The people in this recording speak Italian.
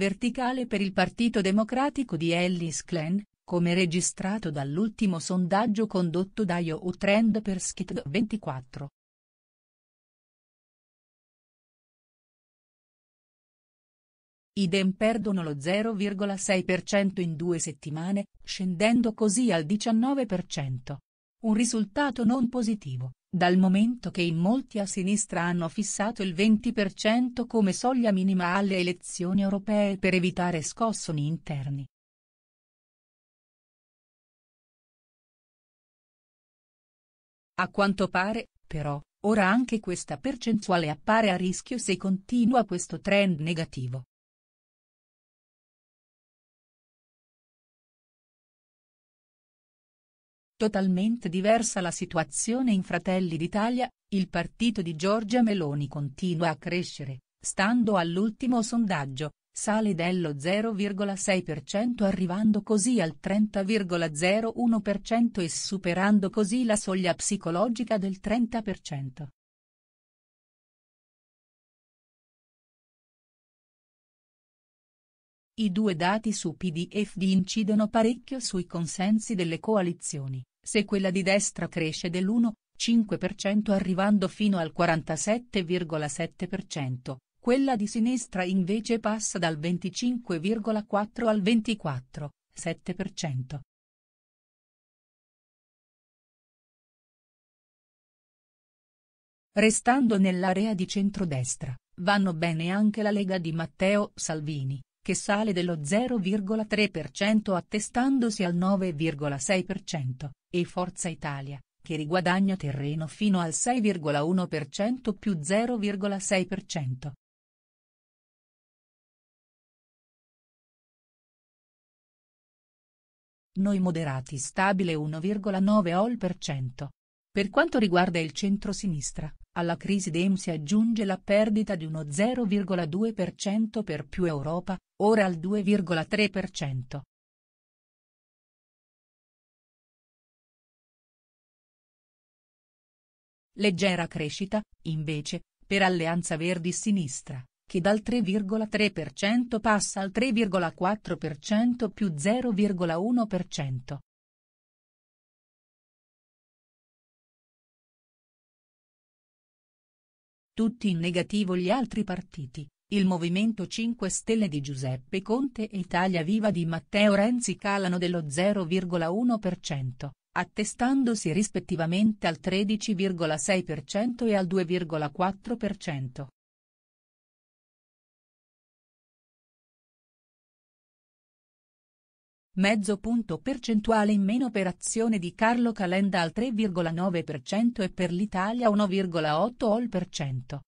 verticale per il Partito Democratico di Ellis Klein, come registrato dall'ultimo sondaggio condotto da IOU Trend per Skid 24. idem perdono lo 0,6% in due settimane, scendendo così al 19%. Un risultato non positivo, dal momento che in molti a sinistra hanno fissato il 20% come soglia minima alle elezioni europee per evitare scossoni interni. A quanto pare, però, ora anche questa percentuale appare a rischio se continua questo trend negativo. Totalmente diversa la situazione in Fratelli d'Italia, il partito di Giorgia Meloni continua a crescere, stando all'ultimo sondaggio, sale dello 0,6% arrivando così al 30,01% e superando così la soglia psicologica del 30%. I due dati su PDFD incidono parecchio sui consensi delle coalizioni se quella di destra cresce dell'1,5% arrivando fino al 47,7%, quella di sinistra invece passa dal 25,4 al 24,7%. Restando nell'area di centrodestra, vanno bene anche la Lega di Matteo Salvini, che sale dello 0,3% attestandosi al 9,6%, e Forza Italia, che riguadagna terreno fino al 6,1% più 0,6%. Noi moderati stabile 1,9 all%. Per quanto riguarda il centro-sinistra, alla crisi DEM si aggiunge la perdita di uno 0,2% per più Europa, ora al 2,3%. Leggera crescita, invece, per Alleanza Verdi-Sinistra, che dal 3,3% passa al 3,4% più 0,1%. Tutti in negativo gli altri partiti, il Movimento 5 Stelle di Giuseppe Conte e Italia Viva di Matteo Renzi calano dello 0,1%, attestandosi rispettivamente al 13,6% e al 2,4%. mezzo punto percentuale in meno per azione di Carlo Calenda al 3,9% e per l'Italia 1,8